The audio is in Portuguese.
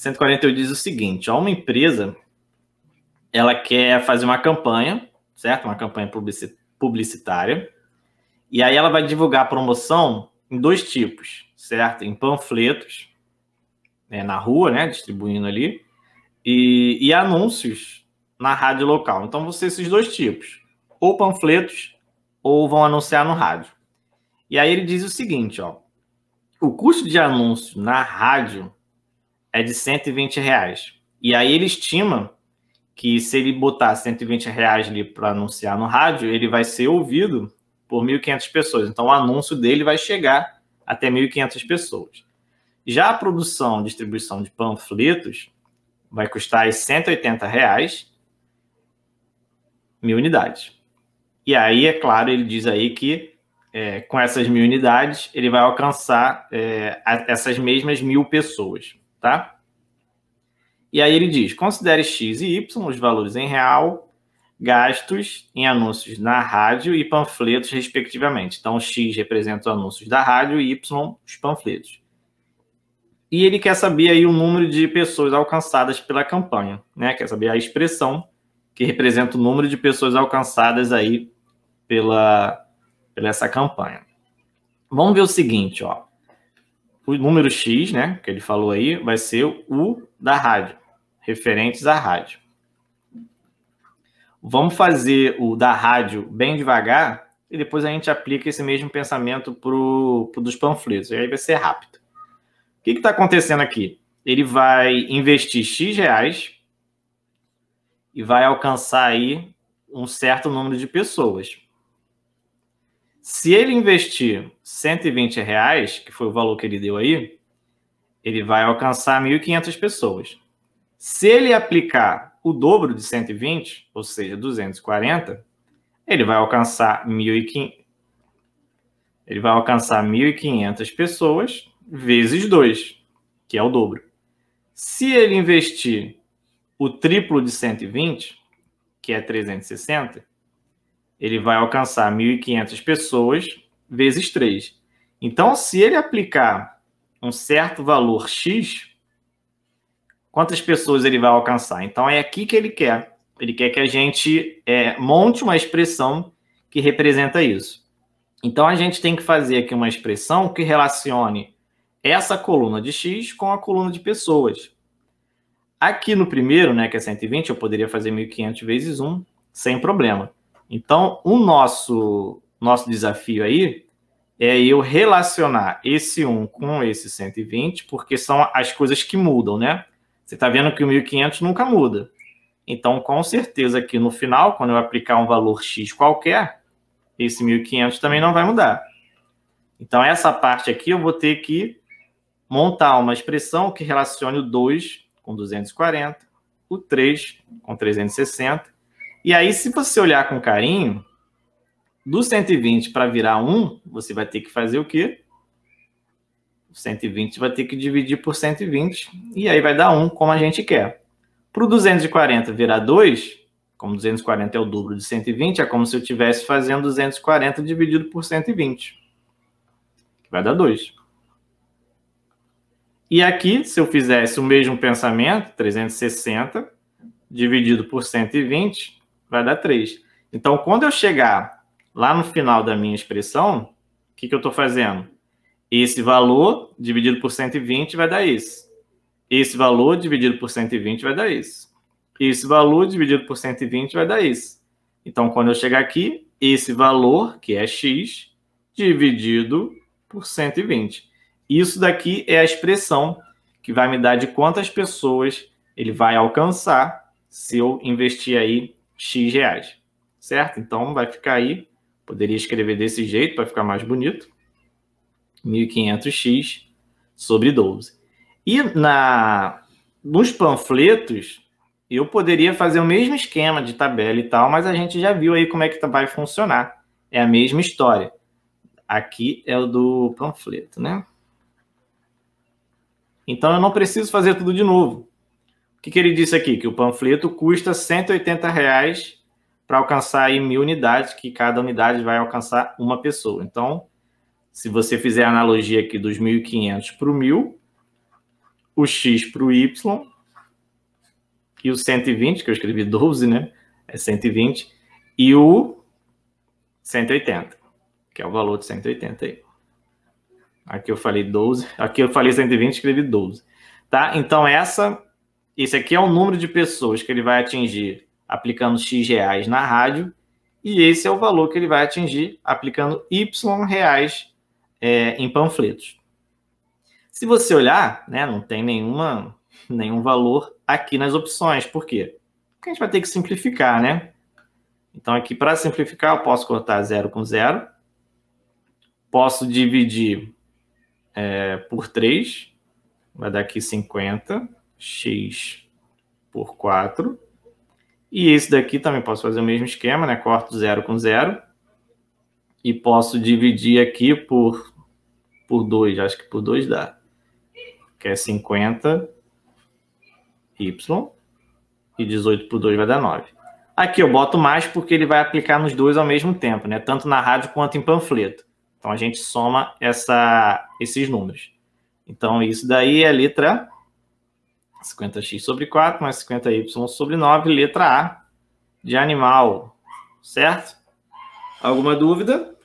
148 diz o seguinte: ó, uma empresa ela quer fazer uma campanha, certo? Uma campanha publicitária. E aí ela vai divulgar a promoção em dois tipos, certo? Em panfletos, né, na rua, né, distribuindo ali, e, e anúncios na rádio local. Então vão ser esses dois tipos, ou panfletos ou vão anunciar no rádio. E aí ele diz o seguinte, ó, o custo de anúncio na rádio é de 120 reais. E aí ele estima que se ele botar 120 reais ali para anunciar no rádio, ele vai ser ouvido por 1.500 pessoas. Então o anúncio dele vai chegar até 1.500 pessoas. Já a produção, distribuição de panfletos vai custar 180 reais, mil unidades. E aí, é claro, ele diz aí que é, com essas mil unidades ele vai alcançar é, essas mesmas mil pessoas tá? E aí ele diz: considere X e Y os valores em real, gastos em anúncios na rádio e panfletos, respectivamente. Então, X representa os anúncios da rádio e Y os panfletos. E ele quer saber aí o número de pessoas alcançadas pela campanha, né? Quer saber a expressão que representa o número de pessoas alcançadas aí pela, pela essa campanha. Vamos ver o seguinte, ó o número X, né, que ele falou aí, vai ser o da rádio, referentes à rádio. Vamos fazer o da rádio bem devagar e depois a gente aplica esse mesmo pensamento para dos panfletos. E aí vai ser rápido. O que está acontecendo aqui? Ele vai investir X reais e vai alcançar aí um certo número de pessoas. Se ele investir 120 reais, que foi o valor que ele deu aí, ele vai alcançar 1.500 pessoas. Se ele aplicar o dobro de 120, ou seja, 240, ele vai alcançar 1.500 ele vai alcançar 1.500 pessoas vezes 2, que é o dobro. Se ele investir o triplo de 120, que é 360, ele vai alcançar 1.500 pessoas vezes 3. Então, se ele aplicar um certo valor X, quantas pessoas ele vai alcançar? Então, é aqui que ele quer. Ele quer que a gente é, monte uma expressão que representa isso. Então, a gente tem que fazer aqui uma expressão que relacione essa coluna de X com a coluna de pessoas. Aqui no primeiro, né, que é 120, eu poderia fazer 1.500 vezes 1, sem problema. Então, o nosso, nosso desafio aí é eu relacionar esse 1 com esse 120, porque são as coisas que mudam, né? Você está vendo que o 1.500 nunca muda. Então, com certeza, aqui no final, quando eu aplicar um valor X qualquer, esse 1.500 também não vai mudar. Então, essa parte aqui eu vou ter que montar uma expressão que relacione o 2 com 240, o 3 com 360 e aí, se você olhar com carinho, do 120 para virar 1, você vai ter que fazer o quê? 120 vai ter que dividir por 120, e aí vai dar 1, como a gente quer. Para o 240 virar 2, como 240 é o dobro de 120, é como se eu estivesse fazendo 240 dividido por 120, vai dar 2. E aqui, se eu fizesse o mesmo pensamento, 360 dividido por 120, vai dar 3. Então, quando eu chegar lá no final da minha expressão, o que, que eu estou fazendo? Esse valor dividido por 120 vai dar isso. Esse valor dividido por 120 vai dar isso. Esse valor dividido por 120 vai dar isso. Então, quando eu chegar aqui, esse valor, que é x, dividido por 120. Isso daqui é a expressão que vai me dar de quantas pessoas ele vai alcançar se eu investir aí X reais, certo? Então vai ficar aí, poderia escrever desse jeito para ficar mais bonito, 1.500x sobre 12. E na nos panfletos, eu poderia fazer o mesmo esquema de tabela e tal, mas a gente já viu aí como é que tá, vai funcionar. É a mesma história. Aqui é o do panfleto, né? Então eu não preciso fazer tudo de novo. O que, que ele disse aqui? Que o panfleto custa 180 reais para alcançar aí mil unidades, que cada unidade vai alcançar uma pessoa. Então, se você fizer a analogia aqui dos 1.500 para o 1.000, o X para o Y e o 120, que eu escrevi 12, né? É 120. E o 180, que é o valor de 180 aí. Aqui eu falei 12, aqui eu falei 120, escrevi 12. Tá? Então, essa esse aqui é o número de pessoas que ele vai atingir aplicando X reais na rádio, e esse é o valor que ele vai atingir aplicando Y reais é, em panfletos. Se você olhar, né, não tem nenhuma, nenhum valor aqui nas opções. Por quê? Porque a gente vai ter que simplificar, né? Então, aqui para simplificar, eu posso cortar zero com zero. Posso dividir é, por 3, vai dar aqui 50 x por 4. E esse daqui também posso fazer o mesmo esquema, né? Corto 0 com 0. E posso dividir aqui por, por 2, acho que por 2 dá. Que é 50 y. E 18 por 2 vai dar 9. Aqui eu boto mais porque ele vai aplicar nos dois ao mesmo tempo, né? Tanto na rádio quanto em panfleto. Então a gente soma essa, esses números. Então isso daí é a letra 50x sobre 4 mais 50y sobre 9, letra A de animal, certo? Alguma dúvida?